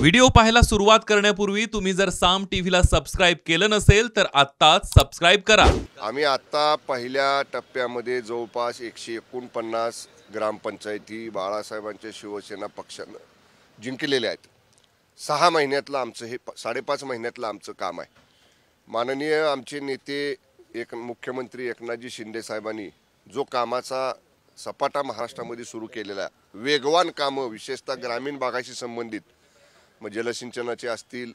video पाहायला सुरुवात करण्यापूर्वी तुम्ही जर साम टीव्हीला सबस्क्राईब केलं नसेल तर आत्ताच सबस्क्राईब करा आम्ही आत्ता पहिल्या टप्प्यामध्ये जवळपास एकशे एकोणपन्नास ग्रामपंचायती बाळासाहेबांच्या शिवसेना पक्षानं जिंकलेल्या आहेत सहा महिन्यातलं आमचं हे साडेपाच महिन्यातलं आमचं काम आहे माननीय आमचे नेते एक मुख्यमंत्री एकनाथजी शिंदे साहेबांनी जो कामाचा सपाटा महाराष्ट्रामध्ये सुरू केलेला वेगवान कामं विशेषतः ग्रामीण भागाशी संबंधित मग जलसिंचनाचे असतील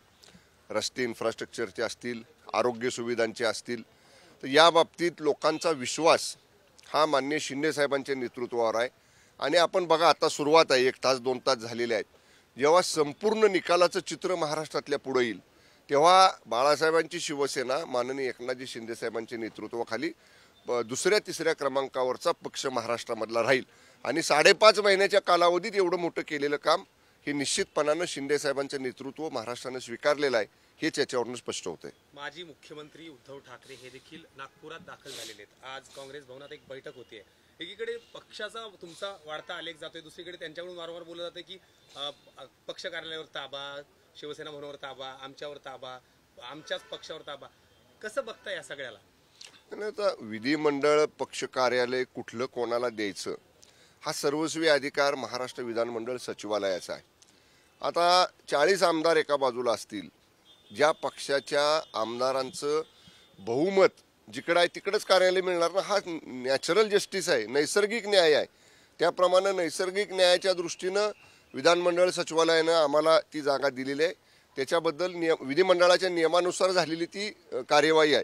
रस्ते इन्फ्रास्ट्रक्चरचे असतील आरोग्य सुविधांचे असतील तर या बाबतीत लोकांचा विश्वास हा मान्य शिंदेसाहेबांच्या नेतृत्वावर आहे आणि आपण बघा आता सुरुवात आहे एक तास दोन तास झालेले आहेत जेव्हा संपूर्ण निकालाचं चित्र महाराष्ट्रातल्या पुढे येईल तेव्हा बाळासाहेबांची शिवसेना माननीय एकनाथजी शिंदेसाहेबांच्या नेतृत्वाखाली दुसऱ्या तिसऱ्या क्रमांकावरचा पक्ष महाराष्ट्रामधला राहील आणि साडेपाच महिन्याच्या कालावधीत एवढं मोठं केलेलं काम हे निश्चितपणानं शिंदे साहेबांचं नेतृत्व महाराष्ट्रानं स्वीकारलेलं आहे हेच याच्यावरून स्पष्ट होते माजी मुख्यमंत्री उद्धव ठाकरे हे देखील नागपुरात दाखल झालेले आहेत आज काँग्रेस भवनात एक बैठक आहे एकीकडे पक्षाचा तुमचा वाढता आलेख जातोय दुसरीकडे त्यांच्याकडून वारंवार बोललं जाते की पक्ष कार्यालयावर ताबा शिवसेना भवनावर ताबा आमच्यावर ताबा आमच्याच पक्षावर ताबा कसं बघता या सगळ्याला आता विधिमंडळ पक्ष कार्यालय कुठलं कोणाला द्यायचं हा सर्वस्वी अधिकार महाराष्ट्र विधानमंडळ सचिवालयाचा आहे आता चाळीस आमदार एका बाजूला असतील ज्या पक्षाच्या आमदारांचं बहुमत जिकडं आहे तिकडंच कार्यालय मिळणार ना हा नॅचरल जस्टिस आहे नैसर्गिक न्याय आहे त्याप्रमाणे नैसर्गिक न्यायाच्या दृष्टीनं विधानमंडळ सचिवालयानं आम्हाला ती जागा दिलेली आहे त्याच्याबद्दल नियम विधिमंडळाच्या नियमानुसार झालेली ती कार्यवाही आहे